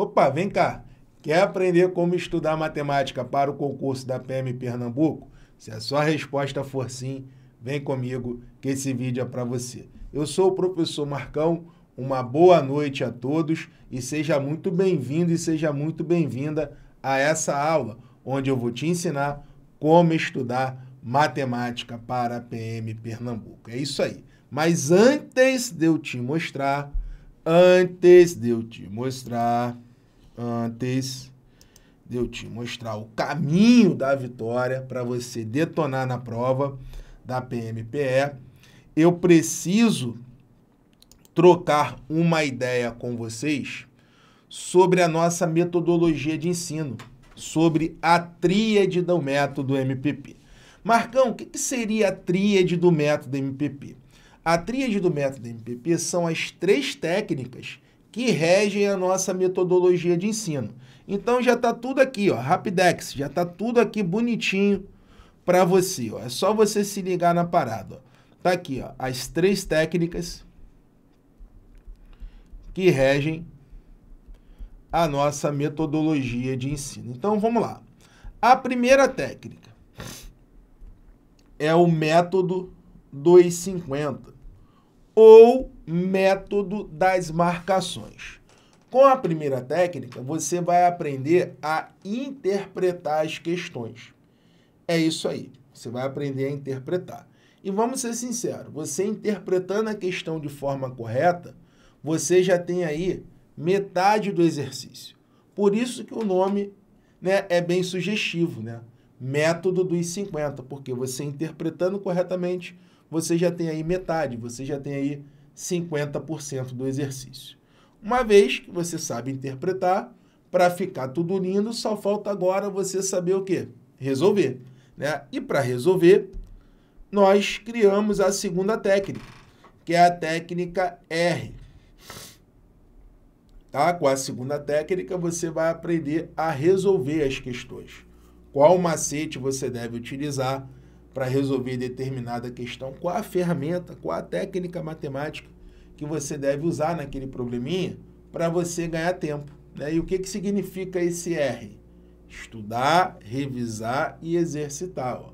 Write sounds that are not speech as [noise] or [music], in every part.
Opa, vem cá. Quer aprender como estudar matemática para o concurso da PM Pernambuco? Se a sua resposta for sim, vem comigo que esse vídeo é para você. Eu sou o professor Marcão. Uma boa noite a todos e seja muito bem-vindo e seja muito bem-vinda a essa aula, onde eu vou te ensinar como estudar matemática para a PM Pernambuco. É isso aí. Mas antes de eu te mostrar, antes de eu te mostrar, antes de eu te mostrar o caminho da vitória para você detonar na prova da PMPE, eu preciso trocar uma ideia com vocês sobre a nossa metodologia de ensino, sobre a tríade do método MPP. Marcão, o que, que seria a tríade do método MPP? A tríade do método MPP são as três técnicas que regem a nossa metodologia de ensino. Então já está tudo aqui, ó, Rapidex, já está tudo aqui bonitinho para você. Ó. É só você se ligar na parada. Tá aqui, ó, as três técnicas que regem a nossa metodologia de ensino. Então vamos lá. A primeira técnica é o método 250 ou método das marcações. Com a primeira técnica, você vai aprender a interpretar as questões. É isso aí. Você vai aprender a interpretar. E vamos ser sinceros, você interpretando a questão de forma correta, você já tem aí metade do exercício. Por isso que o nome né, é bem sugestivo, né? Método dos 50, porque você interpretando corretamente, você já tem aí metade, você já tem aí 50% do exercício. Uma vez que você sabe interpretar, para ficar tudo lindo, só falta agora você saber o quê? Resolver. Né? E para resolver, nós criamos a segunda técnica, que é a técnica R. Tá? Com a segunda técnica, você vai aprender a resolver as questões. Qual macete você deve utilizar para resolver determinada questão, qual a ferramenta, qual a técnica matemática que você deve usar naquele probleminha para você ganhar tempo. Né? E o que, que significa esse R? Estudar, revisar e exercitar. Ó.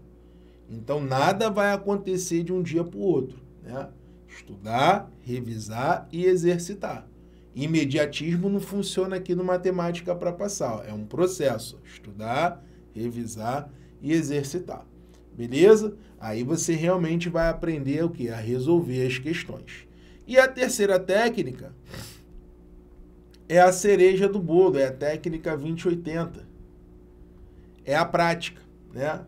Então, nada vai acontecer de um dia para o outro. Né? Estudar, revisar e exercitar. Imediatismo não funciona aqui no Matemática para Passar. Ó. É um processo. Estudar, revisar e exercitar. Beleza? Aí você realmente vai aprender o que? A resolver as questões. E a terceira técnica é a cereja do bolo, é a técnica 2080. É a prática, né?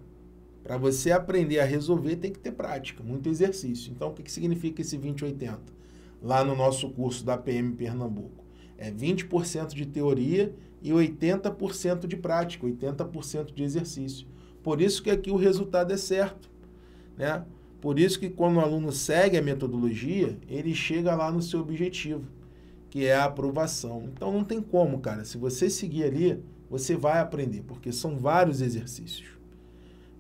Para você aprender a resolver, tem que ter prática, muito exercício. Então, o que, que significa esse 2080? Lá no nosso curso da PM Pernambuco. É 20% de teoria e 80% de prática, 80% de exercício. Por isso que aqui o resultado é certo, né? Por isso que quando o aluno segue a metodologia, ele chega lá no seu objetivo, que é a aprovação. Então não tem como, cara. Se você seguir ali, você vai aprender, porque são vários exercícios.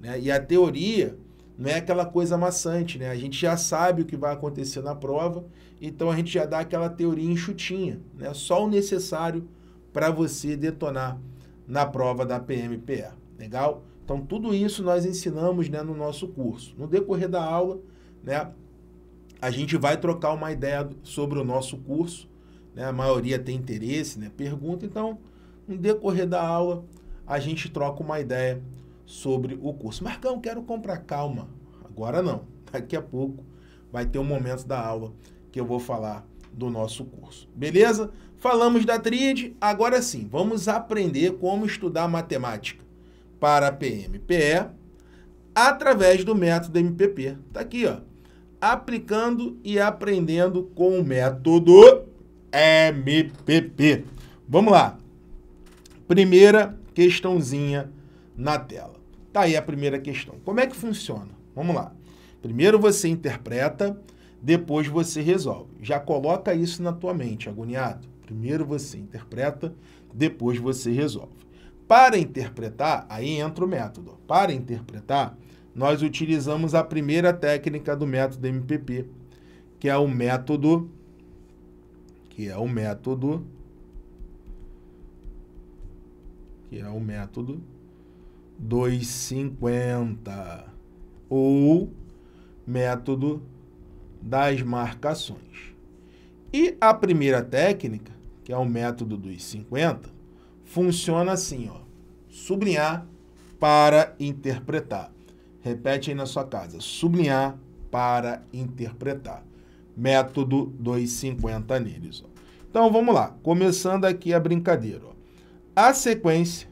Né? E a teoria não é aquela coisa maçante, né? A gente já sabe o que vai acontecer na prova, então a gente já dá aquela teoria enxutinha, né? Só o necessário para você detonar na prova da PMPA. Legal? Então, tudo isso nós ensinamos né, no nosso curso. No decorrer da aula, né, a gente vai trocar uma ideia sobre o nosso curso. Né, a maioria tem interesse, né, pergunta. Então, no decorrer da aula, a gente troca uma ideia sobre o curso. Marcão, quero comprar calma. Agora não. [laughs] Daqui a pouco vai ter um momento da aula que eu vou falar do nosso curso. Beleza? Falamos da tríade, agora sim, vamos aprender como estudar matemática para a PMPE através do método MPP. Está aqui, ó. Aplicando e aprendendo com o método MPP. Vamos lá. Primeira questãozinha na tela. Tá aí a primeira questão. Como é que funciona? Vamos lá. Primeiro você interpreta, depois você resolve. Já coloca isso na tua mente, agoniado. Primeiro você interpreta, depois você resolve. Para interpretar, aí entra o método. Para interpretar, nós utilizamos a primeira técnica do método MPP, que é o método que é o método que é o método 250 ou método das marcações. E a primeira técnica, que é o método dos 50, funciona assim, ó. Sublinhar para interpretar. Repete aí na sua casa. Sublinhar para interpretar. Método 250 níveis. Então vamos lá. Começando aqui a brincadeira. Ó. A sequência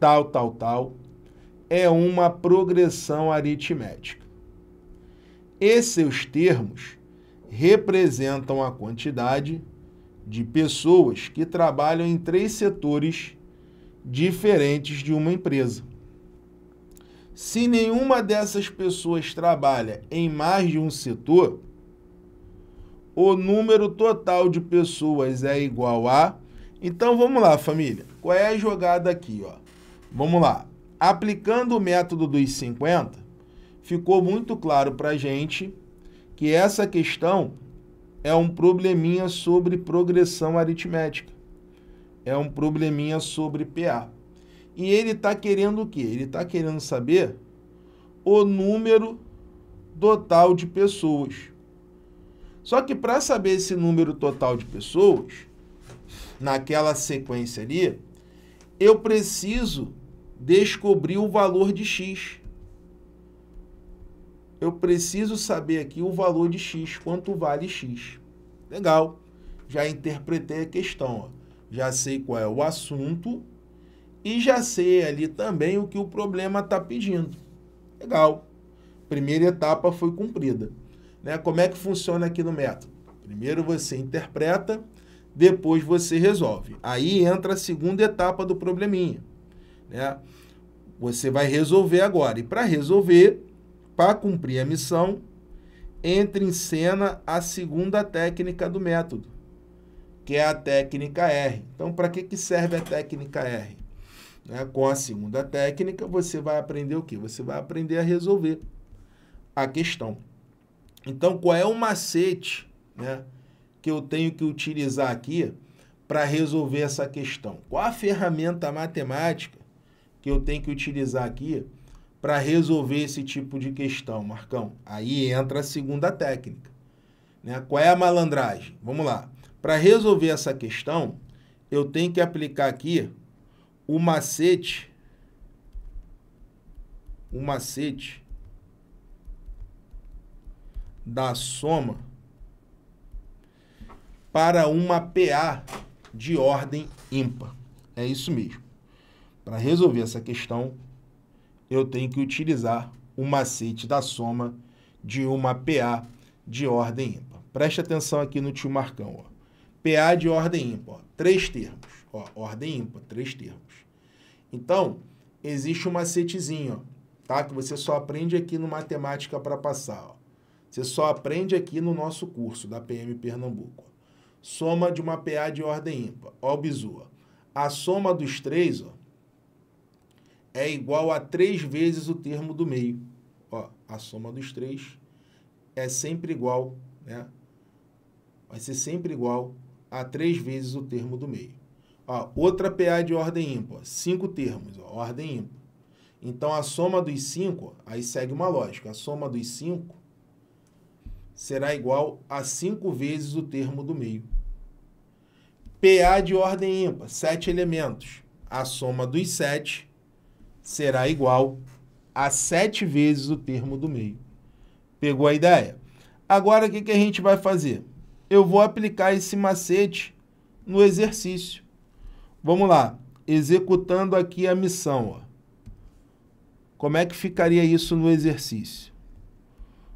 tal, tal, tal é uma progressão aritmética. E seus termos representam a quantidade de pessoas que trabalham em três setores diferentes de uma empresa. Se nenhuma dessas pessoas trabalha em mais de um setor, o número total de pessoas é igual a. Então vamos lá, família. Qual é a jogada aqui, ó? Vamos lá. Aplicando o método dos 50, ficou muito claro para gente que essa questão é um probleminha sobre progressão aritmética. É um probleminha sobre PA. E ele está querendo o quê? Ele está querendo saber o número total de pessoas. Só que para saber esse número total de pessoas, naquela sequência ali, eu preciso descobrir o valor de x eu preciso saber aqui o valor de X, quanto vale X. Legal, já interpretei a questão, ó. já sei qual é o assunto e já sei ali também o que o problema está pedindo. Legal, primeira etapa foi cumprida. Né? Como é que funciona aqui no método? Primeiro você interpreta, depois você resolve. Aí entra a segunda etapa do probleminha. Né? Você vai resolver agora. E para resolver, para cumprir a missão, entra em cena a segunda técnica do método, que é a técnica R. Então, para que, que serve a técnica R? Né? Com a segunda técnica, você vai aprender o que? Você vai aprender a resolver a questão. Então, qual é o macete né, que eu tenho que utilizar aqui para resolver essa questão? Qual a ferramenta matemática que eu tenho que utilizar aqui para resolver esse tipo de questão, Marcão? Aí entra a segunda técnica. Né? Qual é a malandragem? Vamos lá. Para resolver essa questão, eu tenho que aplicar aqui o macete. O macete da soma para uma PA de ordem ímpar. É isso mesmo. Para resolver essa questão, eu tenho que utilizar o macete da soma de uma PA de ordem ímpar. Preste atenção aqui no tio Marcão. Ó. PA de ordem ímpar, ó. três termos. Ó, ordem ímpar, três termos. Então, existe um macetezinho, ó, tá? que você só aprende aqui no Matemática para Passar. Ó. Você só aprende aqui no nosso curso da PM Pernambuco. Ó. Soma de uma PA de ordem ímpar. Ó o bizu. A soma dos três ó, é igual a três vezes o termo do meio. Ó, a soma dos três é sempre igual, né? Vai ser sempre igual a três vezes o termo do meio. Ó, outra PA de ordem ímpar, cinco termos, ó, ordem ímpar. Então, a soma dos cinco, aí segue uma lógica, a soma dos cinco será igual a cinco vezes o termo do meio. PA de ordem ímpar, sete elementos. A soma dos sete será igual a sete vezes o termo do meio. Pegou a ideia? Agora o que, que a gente vai fazer? Eu vou aplicar esse macete no exercício. Vamos lá, executando aqui a missão. Ó. Como é que ficaria isso no exercício?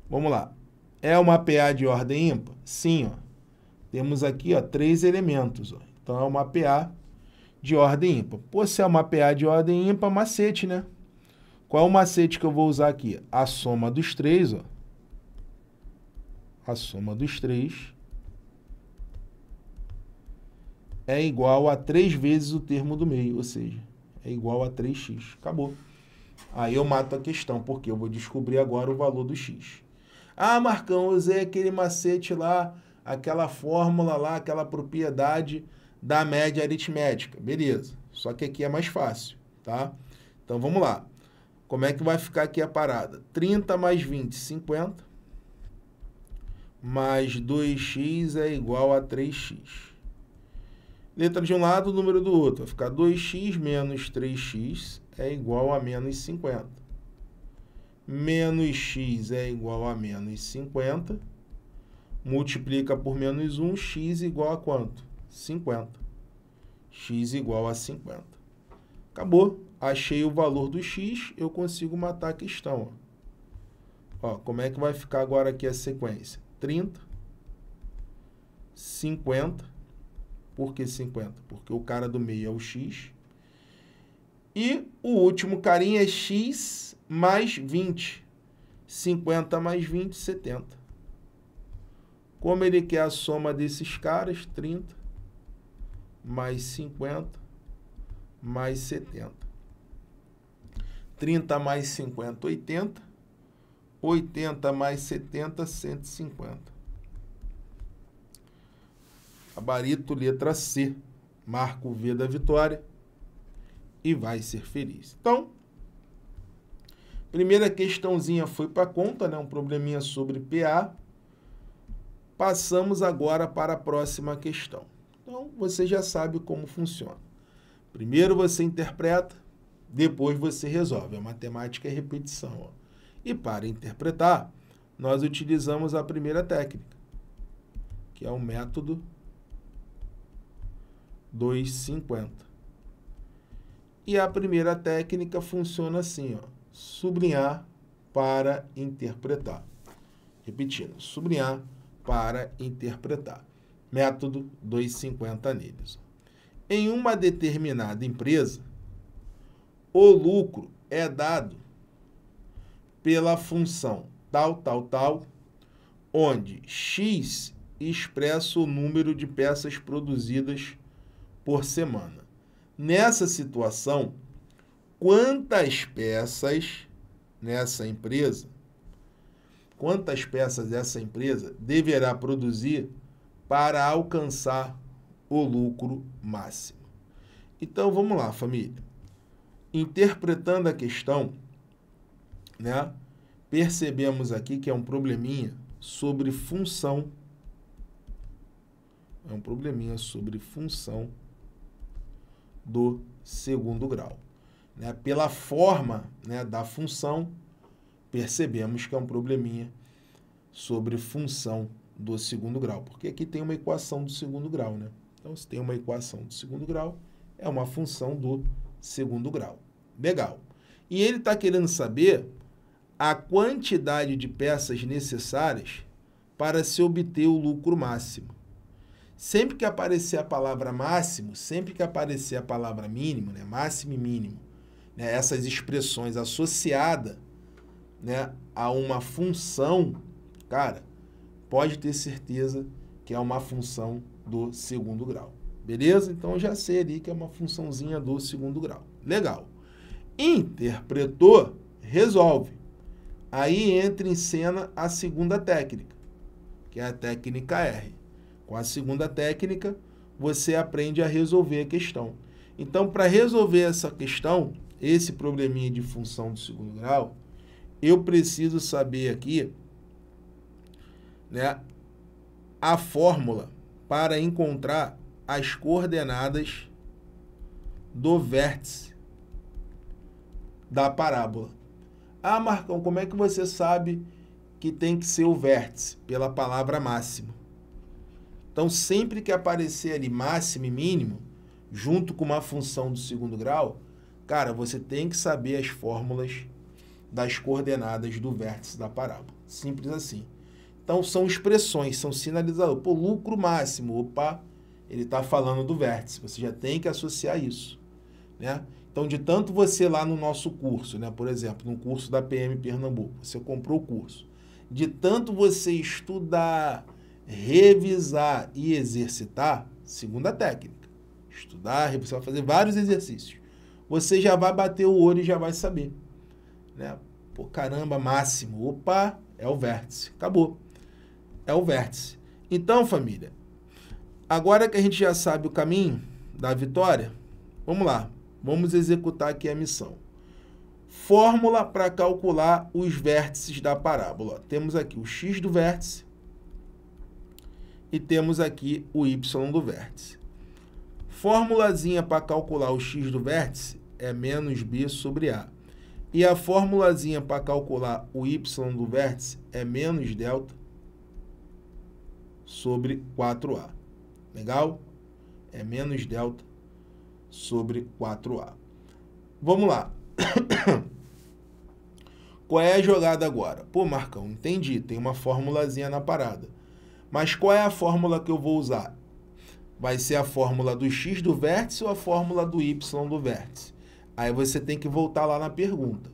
Vamos lá. É uma PA de ordem ímpar? Sim, ó. Temos aqui, ó, três elementos, ó. Então é uma PA de ordem ímpar. Pô, se é uma PA de ordem ímpar, macete, né? Qual é o macete que eu vou usar aqui? A soma dos três, ó. A soma dos três é igual a 3 vezes o termo do meio, ou seja, é igual a 3x. Acabou. Aí eu mato a questão, porque eu vou descobrir agora o valor do x. Ah, Marcão, usei aquele macete lá, aquela fórmula lá, aquela propriedade da média aritmética. Beleza. Só que aqui é mais fácil, tá? Então vamos lá. Como é que vai ficar aqui a parada? 30 mais 20, 50. Mais 2x é igual a 3x. Letra de um lado, número do outro. Vai ficar 2x menos 3x é igual a menos 50. Menos x é igual a menos 50. Multiplica por menos 1, x igual a quanto? 50. x igual a 50. Acabou. Achei o valor do x, eu consigo matar a questão. Ó, como é que vai ficar agora aqui a sequência? 30, 50. Por que 50? Porque o cara do meio é o x. E o último carinha é x mais 20. 50 mais 20, 70. Como ele quer a soma desses caras, 30 mais 50, mais 70. 30 mais 50, 80. 80 mais 70, 150. Gabarito, letra C. Marco o V da vitória e vai ser feliz. Então, primeira questãozinha foi para conta, né? um probleminha sobre PA. Passamos agora para a próxima questão. Então, você já sabe como funciona. Primeiro você interpreta, depois você resolve. A matemática é repetição. Ó. E para interpretar, nós utilizamos a primeira técnica, que é o método 250. E a primeira técnica funciona assim, ó, sublinhar para interpretar. Repetindo, sublinhar para interpretar método 250 anilhas. Em uma determinada empresa, o lucro é dado pela função tal, tal, tal, onde x expressa o número de peças produzidas por semana. Nessa situação, quantas peças nessa empresa, quantas peças essa empresa deverá produzir para alcançar o lucro máximo. Então vamos lá, família. Interpretando a questão, né? Percebemos aqui que é um probleminha sobre função. É um probleminha sobre função do segundo grau. Né? Pela forma né, da função, percebemos que é um probleminha sobre função do segundo grau, porque aqui tem uma equação do segundo grau, né? Então, se tem uma equação do segundo grau, é uma função do segundo grau. Legal. E ele está querendo saber a quantidade de peças necessárias para se obter o lucro máximo. Sempre que aparecer a palavra máximo, sempre que aparecer a palavra mínimo, né, máximo e mínimo, né, essas expressões associadas né, a uma função, cara, pode ter certeza que é uma função do segundo grau. Beleza? Então já sei ali que é uma funçãozinha do segundo grau. Legal. Interpretou, resolve. Aí entra em cena a segunda técnica, que é a técnica R. Com a segunda técnica, você aprende a resolver a questão. Então, para resolver essa questão, esse probleminha de função do segundo grau, eu preciso saber aqui né, a fórmula para encontrar as coordenadas do vértice da parábola. Ah, Marcão, como é que você sabe que tem que ser o vértice? Pela palavra máximo. Então, sempre que aparecer ali máximo e mínimo, junto com uma função do segundo grau, cara, você tem que saber as fórmulas das coordenadas do vértice da parábola. Simples assim. Então são expressões, são sinalizadores. Pô, lucro máximo, opa, ele está falando do vértice. Você já tem que associar isso, né? Então, de tanto você lá no nosso curso, né, por exemplo, no curso da PM Pernambuco, você comprou o curso. De tanto você estudar, revisar e exercitar, segunda técnica. Estudar, você vai fazer vários exercícios. Você já vai bater o olho e já vai saber. Né? Pô, caramba, máximo. Opa, é o vértice. Acabou é o vértice. Então, família, agora que a gente já sabe o caminho da vitória, vamos lá, vamos executar aqui a missão. Fórmula para calcular os vértices da parábola. Temos aqui o x do vértice e temos aqui o y do vértice. Formulazinha para calcular o x do vértice é menos b sobre a. E a formulazinha para calcular o y do vértice é menos delta sobre 4A. Legal? É menos delta sobre 4A. Vamos lá. [coughs] Qual é a jogada agora? Pô, Marcão, entendi, tem uma formulazinha na parada. Mas qual é a fórmula que eu vou usar? Vai ser a fórmula do x do vértice ou a fórmula do y do vértice? Aí você tem que voltar lá na pergunta.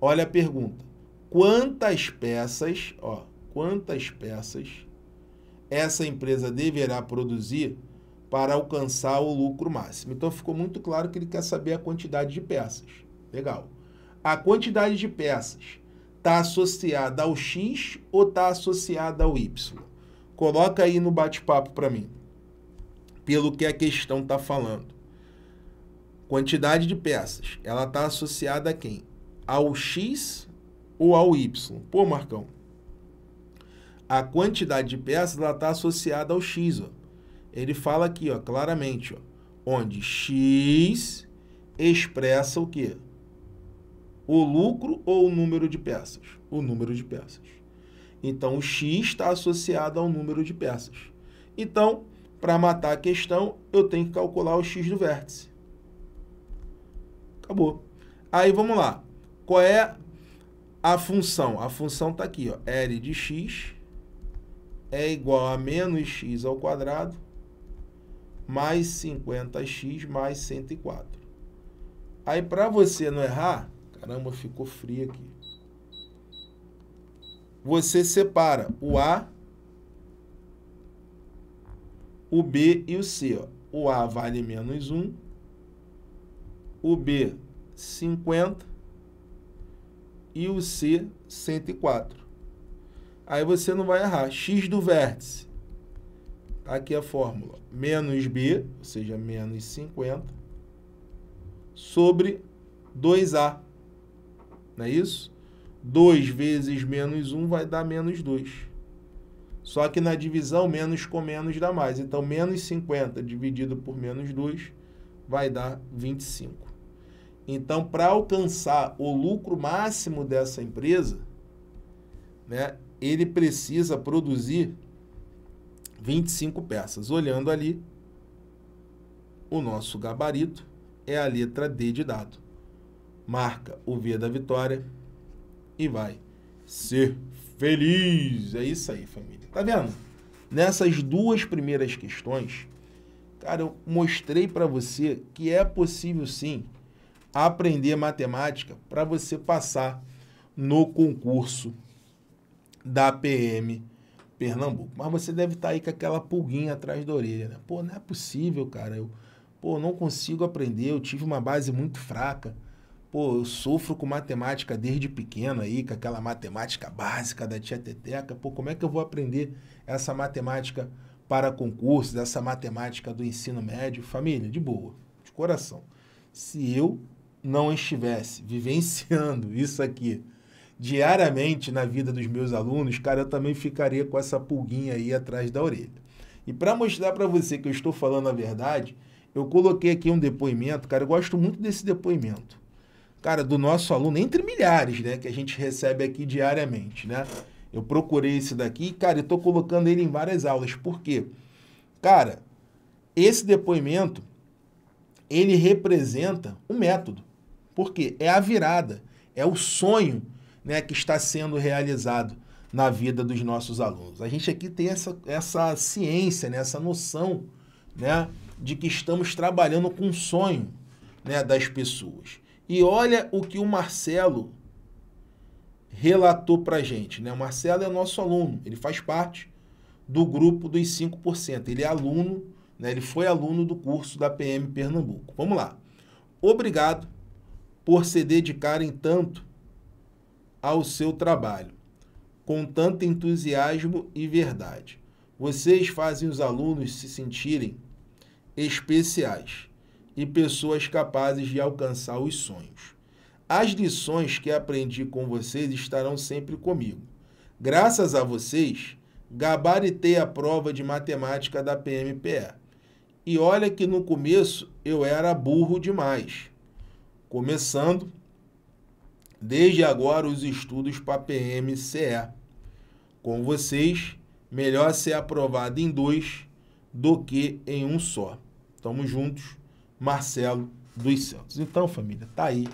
Olha a pergunta. Quantas peças, ó, quantas peças essa empresa deverá produzir para alcançar o lucro máximo. Então ficou muito claro que ele quer saber a quantidade de peças. Legal. A quantidade de peças está associada ao X ou está associada ao Y? Coloca aí no bate-papo para mim. Pelo que a questão está falando. Quantidade de peças, ela está associada a quem? Ao X ou ao Y? Pô, Marcão, a quantidade de peças está associada ao x. Ó. Ele fala aqui ó, claramente, ó, onde x expressa o quê? O lucro ou o número de peças? O número de peças. Então, o x está associado ao número de peças. Então, para matar a questão, eu tenho que calcular o x do vértice. Acabou. Aí, vamos lá. Qual é a função? A função está aqui, ó, L de x é igual a menos x ao quadrado mais 50x mais 104. Aí para você não errar, caramba, ficou frio aqui. Você separa o A, o B e o C. Ó. O A vale menos 1, o B 50 e o C 104. Aí você não vai errar. X do vértice. Tá aqui a fórmula. Menos B, ou seja, menos 50, sobre 2A. Não é isso? 2 vezes menos 1 vai dar menos 2. Só que na divisão, menos com menos dá mais. Então, menos 50 dividido por menos 2 vai dar 25. Então, para alcançar o lucro máximo dessa empresa, né, ele precisa produzir 25 peças. Olhando ali, o nosso gabarito é a letra D de dado. Marca o V da vitória e vai ser feliz. É isso aí, família. Tá vendo? Nessas duas primeiras questões, cara, eu mostrei para você que é possível sim aprender matemática para você passar no concurso da PM Pernambuco. Mas você deve estar tá aí com aquela pulguinha atrás da orelha, né? Pô, não é possível, cara. Eu, pô, não consigo aprender, eu tive uma base muito fraca. Pô, eu sofro com matemática desde pequeno aí, com aquela matemática básica da tia Teteca. Pô, como é que eu vou aprender essa matemática para concursos, essa matemática do ensino médio? Família, de boa, de coração. Se eu não estivesse [laughs] vivenciando isso aqui, diariamente na vida dos meus alunos, cara, eu também ficaria com essa pulguinha aí atrás da orelha. E para mostrar para você que eu estou falando a verdade, eu coloquei aqui um depoimento, cara, eu gosto muito desse depoimento. Cara, do nosso aluno, entre milhares, né, que a gente recebe aqui diariamente, né? Eu procurei esse daqui, cara, eu tô colocando ele em várias aulas. Por quê? Cara, esse depoimento ele representa o um método. Porque é a virada, é o sonho né, que está sendo realizado na vida dos nossos alunos. A gente aqui tem essa, essa ciência, né, essa noção né, de que estamos trabalhando com o sonho né, das pessoas. E olha o que o Marcelo relatou para gente. Né? O Marcelo é nosso aluno, ele faz parte do grupo dos 5%. Ele é aluno, né? ele foi aluno do curso da PM Pernambuco. Vamos lá. Obrigado por se dedicarem tanto ao seu trabalho, com tanto entusiasmo e verdade. Vocês fazem os alunos se sentirem especiais e pessoas capazes de alcançar os sonhos. As lições que aprendi com vocês estarão sempre comigo. Graças a vocês, gabaritei a prova de matemática da PMPE. E olha que no começo eu era burro demais. Começando desde agora os estudos para PMCE. Com vocês, melhor ser aprovado em dois do que em um só. Tamo juntos, Marcelo dos Santos. Então, família, tá aí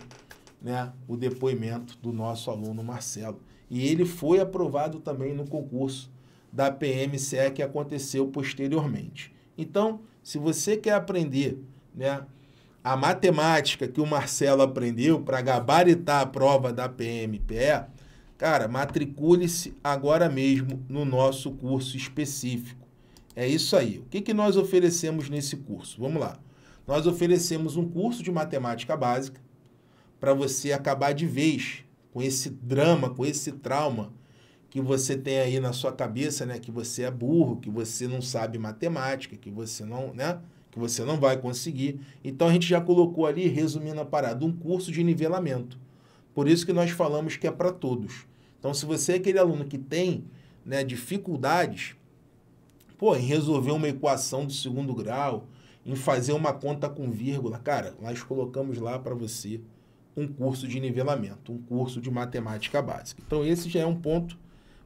né, o depoimento do nosso aluno Marcelo. E ele foi aprovado também no concurso da PMCE que aconteceu posteriormente. Então, se você quer aprender né, a matemática que o Marcelo aprendeu para gabaritar a prova da PMPE, cara, matricule-se agora mesmo no nosso curso específico. É isso aí. O que, que nós oferecemos nesse curso? Vamos lá. Nós oferecemos um curso de matemática básica para você acabar de vez com esse drama, com esse trauma que você tem aí na sua cabeça, né? Que você é burro, que você não sabe matemática, que você não, né? que você não vai conseguir. Então a gente já colocou ali, resumindo a parada, um curso de nivelamento. Por isso que nós falamos que é para todos. Então, se você é aquele aluno que tem né, dificuldades pô, em resolver uma equação do segundo grau, em fazer uma conta com vírgula, cara, nós colocamos lá para você um curso de nivelamento, um curso de matemática básica. Então, esse já é um ponto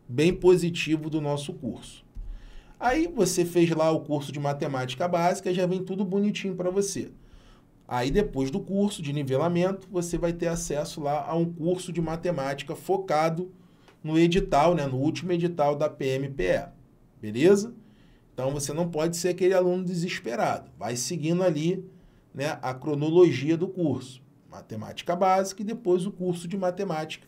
bem positivo do nosso curso. Aí você fez lá o curso de matemática básica, já vem tudo bonitinho para você. Aí depois do curso de nivelamento, você vai ter acesso lá a um curso de matemática focado no edital, né, no último edital da PMPE. Beleza? Então você não pode ser aquele aluno desesperado. Vai seguindo ali, né, a cronologia do curso. Matemática básica e depois o curso de matemática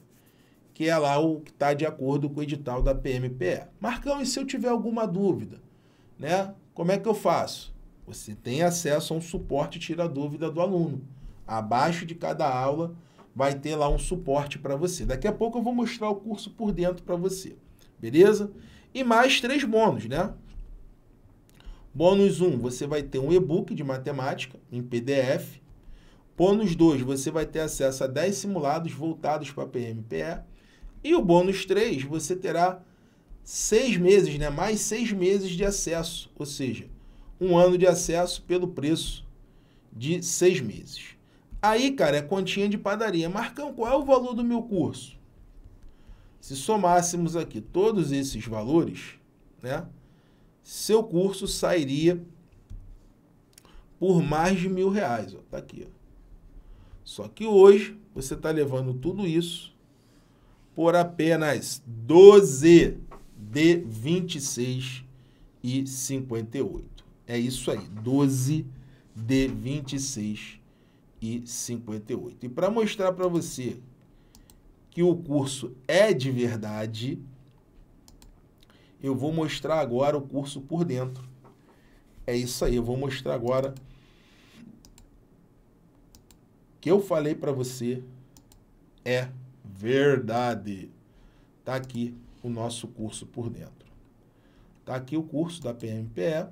que é lá o que está de acordo com o edital da PMPE. Marcão, e se eu tiver alguma dúvida, né? Como é que eu faço? Você tem acesso a um suporte tira dúvida do aluno. Abaixo de cada aula vai ter lá um suporte para você. Daqui a pouco eu vou mostrar o curso por dentro para você. Beleza? E mais três bônus, né? Bônus 1, um, você vai ter um e-book de matemática em PDF. Bônus 2, você vai ter acesso a 10 simulados voltados para a PMPE. E o bônus 3, você terá seis meses, né? mais seis meses de acesso, ou seja, um ano de acesso pelo preço de seis meses. Aí, cara, é continha de padaria. Marcão, qual é o valor do meu curso? Se somássemos aqui todos esses valores, né? Seu curso sairia por mais de mil reais. Ó, tá aqui. Ó. Só que hoje você está levando tudo isso por apenas 12 de 26 e 58. É isso aí, 12 de 26 e 58. E para mostrar para você que o curso é de verdade, eu vou mostrar agora o curso por dentro. É isso aí, eu vou mostrar agora que eu falei para você é Verdade. Está aqui o nosso curso por dentro. Está aqui o curso da PMPE.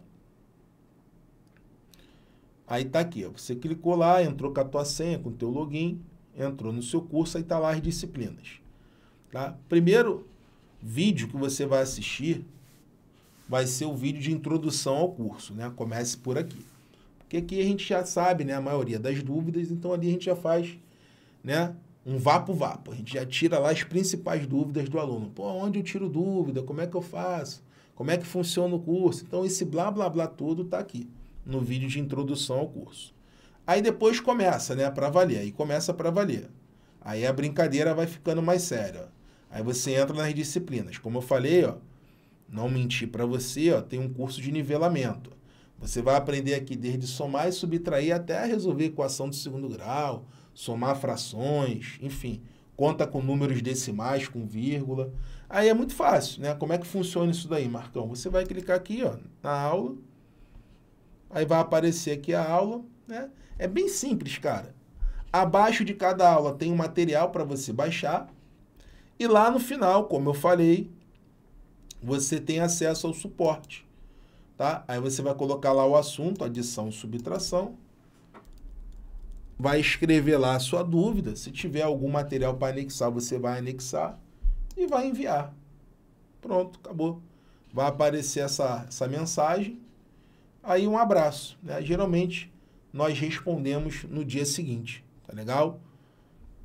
Aí está aqui, ó. você clicou lá, entrou com a tua senha, com o teu login, entrou no seu curso, aí está lá as disciplinas. Tá? Primeiro vídeo que você vai assistir vai ser o vídeo de introdução ao curso, né? Comece por aqui. Porque aqui a gente já sabe, né, a maioria das dúvidas, então ali a gente já faz, né, um vapo-vapo. A gente já tira lá as principais dúvidas do aluno. Pô, onde eu tiro dúvida? Como é que eu faço? Como é que funciona o curso? Então, esse blá, blá, blá todo está aqui no vídeo de introdução ao curso. Aí depois começa, né, para valer. Aí começa para valer. Aí a brincadeira vai ficando mais séria. Aí você entra nas disciplinas. Como eu falei, ó, não mentir para você, ó, tem um curso de nivelamento. Você vai aprender aqui desde somar e subtrair até resolver equação de segundo grau, somar frações, enfim, conta com números decimais, com vírgula. Aí é muito fácil, né? Como é que funciona isso daí, Marcão? Você vai clicar aqui, ó, na aula. Aí vai aparecer aqui a aula, né? É bem simples, cara. Abaixo de cada aula tem um material para você baixar. E lá no final, como eu falei, você tem acesso ao suporte, tá? Aí você vai colocar lá o assunto, adição, subtração vai escrever lá a sua dúvida. Se tiver algum material para anexar, você vai anexar e vai enviar. Pronto, acabou. Vai aparecer essa, essa mensagem. Aí um abraço. Né? Geralmente nós respondemos no dia seguinte. Tá legal?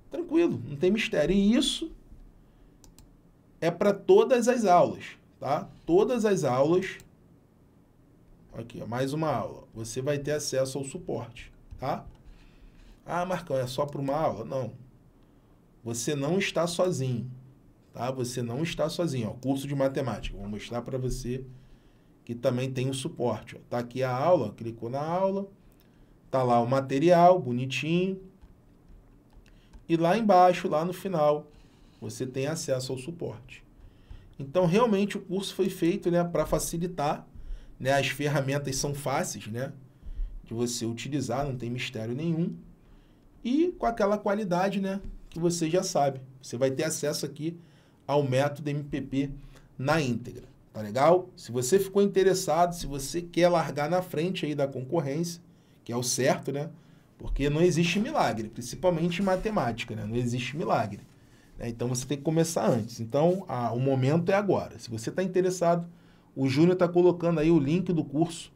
Tranquilo, não tem mistério. E isso é para todas as aulas, tá? Todas as aulas. Aqui, mais uma aula. Você vai ter acesso ao suporte, tá? Ah, Marcão, é só para uma aula? Não. Você não está sozinho, tá? Você não está sozinho. Ó, curso de matemática, vou mostrar para você que também tem o suporte. Ó. Tá aqui a aula, clicou na aula, tá lá o material, bonitinho. E lá embaixo, lá no final, você tem acesso ao suporte. Então, realmente, o curso foi feito né, para facilitar. Né, as ferramentas são fáceis né, de você utilizar, não tem mistério nenhum e com aquela qualidade, né, que você já sabe. Você vai ter acesso aqui ao método MPP na íntegra, tá legal? Se você ficou interessado, se você quer largar na frente aí da concorrência, que é o certo, né? Porque não existe milagre, principalmente em matemática, né? Não existe milagre. Né? Então você tem que começar antes. Então a, o momento é agora. Se você está interessado, o Júnior está colocando aí o link do curso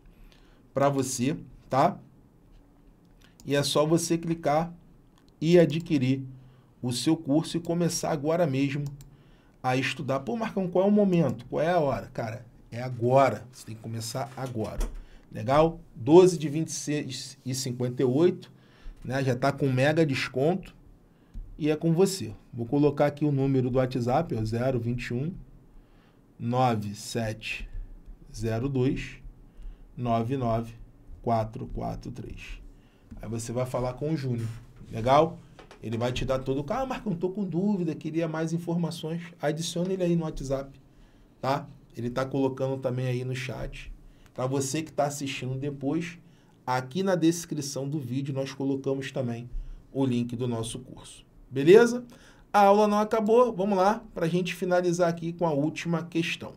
para você, tá? E é só você clicar e adquirir o seu curso e começar agora mesmo a estudar. Pô, Marcão, qual é o momento? Qual é a hora? Cara, é agora. Você tem que começar agora. Legal? 12 de 26 e 58, né? Já está com mega desconto e é com você. Vou colocar aqui o número do WhatsApp, é 021 9702 99443. Aí você vai falar com o Júnior. Legal? Ele vai te dar todo. o Ah, eu estou com dúvida, queria mais informações. Adicione ele aí no WhatsApp, tá? Ele está colocando também aí no chat. Para você que está assistindo depois, aqui na descrição do vídeo nós colocamos também o link do nosso curso. Beleza? A aula não acabou, vamos lá para a gente finalizar aqui com a última questão.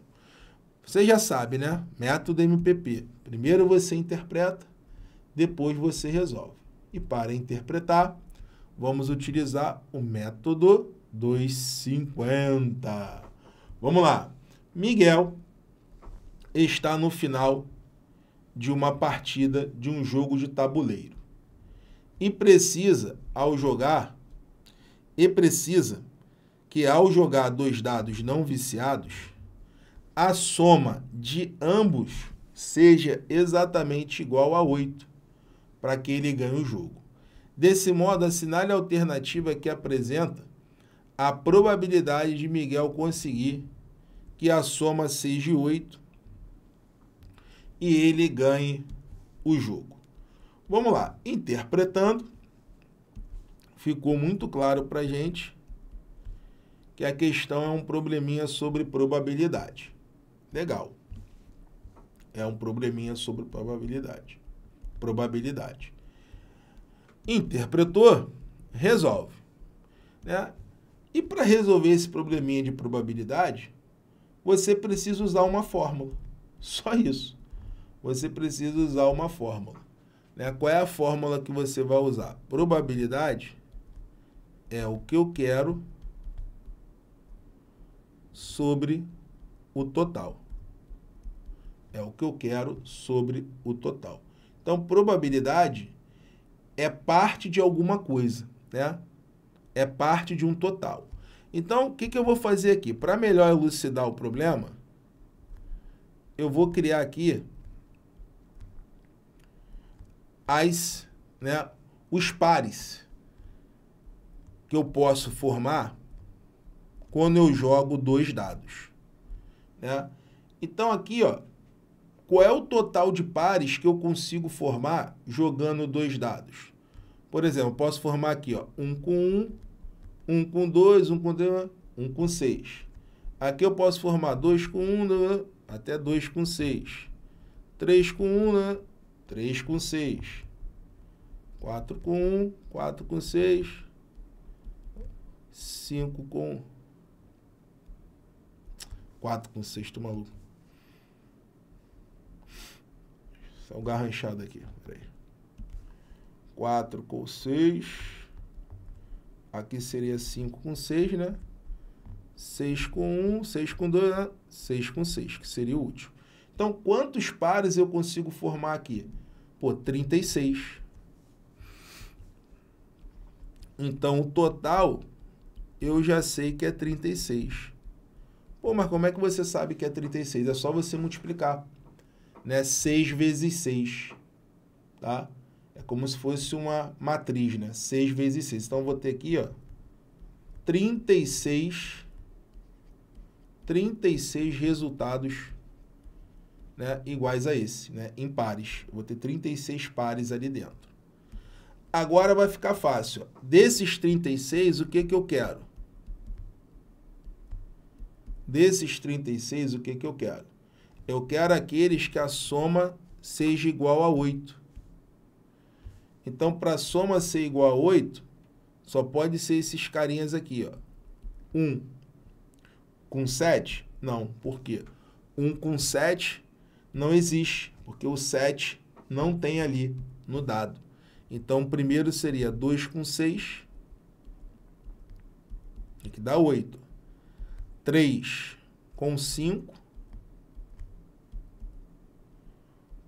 Você já sabe, né? Método MPP. Primeiro você interpreta, depois você resolve. E para interpretar, vamos utilizar o método 250. Vamos lá. Miguel está no final de uma partida de um jogo de tabuleiro. E precisa, ao jogar, e precisa que ao jogar dois dados não viciados, a soma de ambos seja exatamente igual a 8 para que ele ganhe o jogo. Desse modo, assinale a alternativa que apresenta a probabilidade de Miguel conseguir que a soma seja 8 e ele ganhe o jogo. Vamos lá, interpretando, ficou muito claro para gente que a questão é um probleminha sobre probabilidade. Legal. É um probleminha sobre probabilidade probabilidade. Interpretou, resolve. Né? E para resolver esse probleminha de probabilidade, você precisa usar uma fórmula. Só isso. Você precisa usar uma fórmula. Né? Qual é a fórmula que você vai usar? Probabilidade é o que eu quero sobre o total. É o que eu quero sobre o total. Então, probabilidade é parte de alguma coisa, né? É parte de um total. Então, o que, que eu vou fazer aqui? Para melhor elucidar o problema, eu vou criar aqui as, né, os pares que eu posso formar quando eu jogo dois dados. Né? Então aqui, ó, qual é o total de pares que eu consigo formar jogando dois dados. Por exemplo, posso formar aqui, ó, 1 um com 1, um, 1 um com 2, 1 com 3, 1 com 6. Aqui eu posso formar 2 com 1, né, até 2 com 6. 3 com 1, 3 né, com 6. 4 com 1, 4 com 6. 5 com 4 com 6, tô maluco. Só um garranchado aqui. Peraí. 4 com 6. Aqui seria 5 com 6, né? 6 com 1, 6 com 2, 6 né? com 6, que seria o último. Então, quantos pares eu consigo formar aqui? Pô, 36. Então, o total eu já sei que é 36. Pô, mas como é que você sabe que é 36? É só você multiplicar né, 6 vezes 6, tá? É como se fosse uma matriz, né? 6 vezes 6. Então, vou ter aqui, ó, 36, 36 resultados né, iguais a esse, né? Em pares. Eu vou ter 36 pares ali dentro. Agora vai ficar fácil. Desses 36, o que, que eu quero? Desses 36, o que, que eu quero? Eu quero aqueles que a soma seja igual a 8. Então, para a soma ser igual a 8, só pode ser esses carinhas aqui, ó. 1 com 7? Não, por quê? 1 com 7 não existe, porque o 7 não tem ali no dado. Então, o primeiro seria 2 com 6, que dá 8. 3 com 5,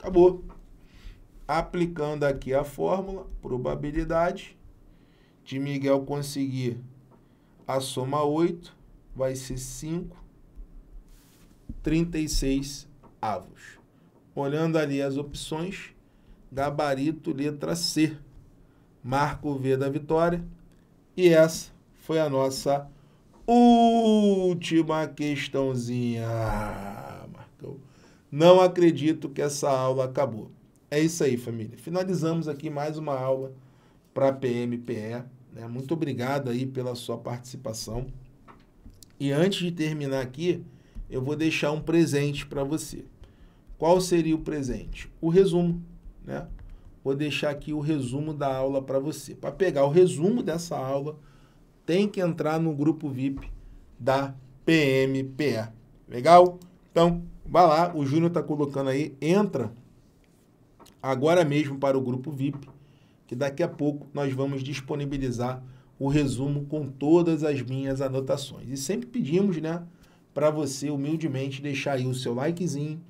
Acabou. Aplicando aqui a fórmula, probabilidade de Miguel conseguir a soma 8 vai ser 5, 36 avos. Olhando ali as opções, gabarito letra C. Marco V da vitória. E essa foi a nossa última questãozinha. Não acredito que essa aula acabou. É isso aí, família. Finalizamos aqui mais uma aula para a PMPE. Né? Muito obrigado aí pela sua participação. E antes de terminar aqui, eu vou deixar um presente para você. Qual seria o presente? O resumo, né? Vou deixar aqui o resumo da aula para você. Para pegar o resumo dessa aula, tem que entrar no grupo VIP da PMPE. Legal? Então, Vai lá, o Júnior está colocando aí, entra agora mesmo para o grupo VIP, que daqui a pouco nós vamos disponibilizar o resumo com todas as minhas anotações. E sempre pedimos, né, para você humildemente deixar aí o seu likezinho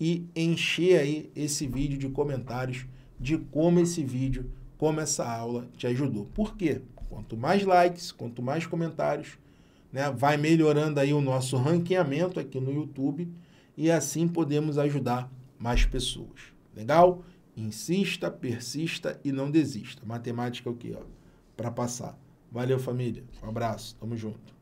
e encher aí esse vídeo de comentários de como esse vídeo, como essa aula te ajudou. Por quê? Quanto mais likes, quanto mais comentários, né, vai melhorando aí o nosso ranqueamento aqui no YouTube e assim podemos ajudar mais pessoas. Legal? Insista, persista e não desista. Matemática é o que? Para passar. Valeu, família. Um abraço. Tamo junto.